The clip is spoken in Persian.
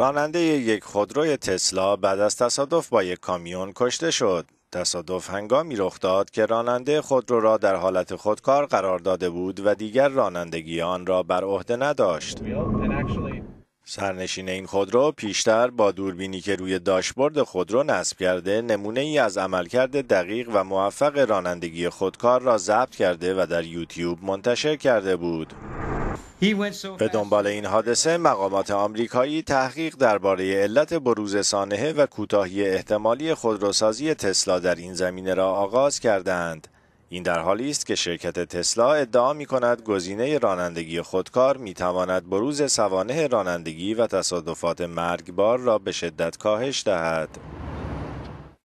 راننده یک خودروی تسلا بعد از تصادف با یک کامیون کشته شد. تصادف هنگامی رخ داد که راننده خودرو را در حالت خودکار قرار داده بود و دیگر رانندگی آن را بر عهده نداشت. سرنشین این خودرو پیشتر با دوربینی که روی داشبورد خودرو نصب کرده نمونه ای از عملکرد دقیق و موفق رانندگی خودکار را ضبط کرده و در یوتیوب منتشر کرده بود. به دنبال این حادثه مقامات آمریکایی تحقیق درباره علت بروز سانحه و کوتاهی احتمالی خودروسازی تسلا در این زمینه را آغاز کردند. این در حالی است که شرکت تسلا ادعا می کند گزینه رانندگی خودکار می تواند بروز سوانه رانندگی و تصادفات مرگبار را به شدت کاهش دهد.